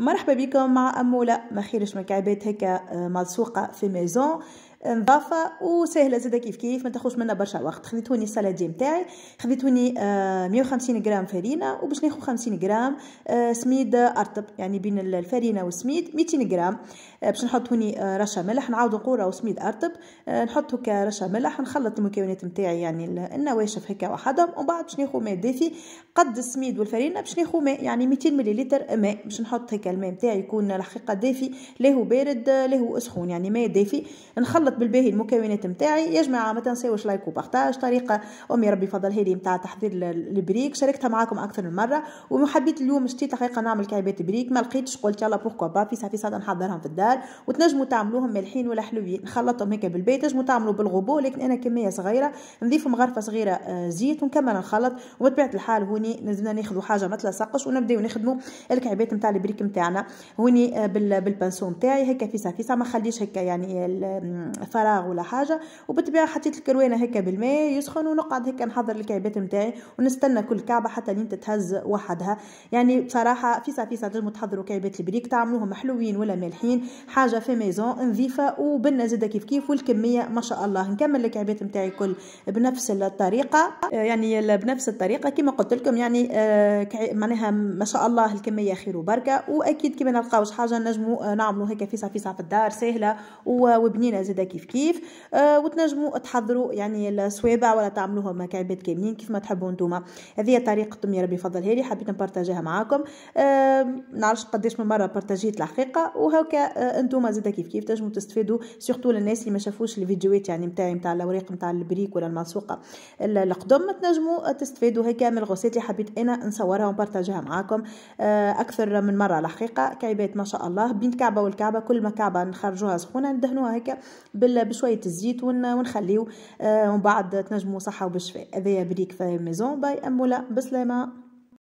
مرحبا بكم مع أمولة ما خيرش مكعبات هكا آه، ملصوقة في ميزون نظافه وسهله زاده كيف كيف ما تاخذش منا برشا وقت خديتوني السلاديه نتاعي خديت هوني 150 آه، غرام فرينه وباش ناخذ 50 غرام آه، سميد ارطب يعني بين الفرينه والسميد 200 غرام آه، باش نحط هوني رشه ملح نعاود نقول راهو سميد ارطب نحط هكا رشه ملح نخلط المكونات نتاعي يعني النواشف هكا وحدهم ومن بعد باش ناخذ ماء دافي قد السميد والفرينه باش ناخذ ماء يعني 200 مليلتر ماء باش نحط هكا الماء نتاعي يكون الحقيقه دافي لا هو بارد لا هو سخون يعني ماء دافي نخلط نربط بالباهي المكونات نتاعي يا جماعه ما تنساوش لايك وبارتاج طريقه امي ربي فضلها لي نتاع تحضير البريك شاركتها معاكم اكثر من مره وحبيت اليوم شتيت حقيقه نعمل كعبات بريك ما لقيتش قلت يلا بوركو با في ساعه ساعه نحضرهم في الدار وتنجموا تعملوهم مالحين ولا حلوين نخلطهم هكا بالبيت تنجموا تعملوا بالغبو لكن انا كميه صغيره نضيفهم غرفه صغيره آه، زيت ونكمل نخلط وبطبيعه الحال هوني لازمنا ناخذوا حاجه ما تلصقش ونبداو نخدموا الكعبات نتاع البريك نتاعنا هوني آه، بالبانسو نتاعي هكا فيسا فيسا ما خليش هكا يعني فراغ ولا حاجه وبالطبيعه حطيت الكروانه هكا بالماء يسخن ونقعد هكا نحضر الكعبات نتاعي ونستنى كل كعبه حتى لين تتهز وحدها يعني بصراحه فيسا فيسا تنجموا تحضروا كعبات البريك تعملوهم حلوين ولا مالحين حاجه في ميزون نظيفه وبنه زاده كيف كيف والكميه ما شاء الله نكمل الكعبات نتاعي كل بنفس الطريقه آه، يعني بنفس الطريقه كما قلت لكم يعني آه، معناها ما شاء الله الكميه خير وبركه واكيد كما نلقاوش حاجه نجموا آه، نعملوا هكا فيسا فيسا في الدار سهله وبنينه زاده كيف كيف آه وتنجموا تحضروا يعني السوابع ولا تعملوهم مكعبات كاملين كيف ما تحبوا نتوما هذه طريقتهم يا ربي يفضلها لي حبيت نبارطاجيها معاكم آه نعرفش قداش من مره بارطاجيت الحقيقه وهكا آه انتوما زيد كيف كيف تنجموا تستفادوا سورتو للناس اللي ما شافوش الفيديوهات يعني نتاعي نتاع الاوراق نتاع البريك ولا الملصوقه القدم تنجموا تستفادوا هكا من الغوسات اللي حبيت انا نصورها ونبارطاجيها معاكم آه اكثر من مره الحقيقه كعبات ما شاء الله بين كعبه والكعبه كل ما كعبه نخرجوها سخونه ندهنوها هكا بشويه الزيت ونخليه آه، ومن بعد تنجموا صحه وبشفاء هذايا بريك في ميزون باي امولا بسلامه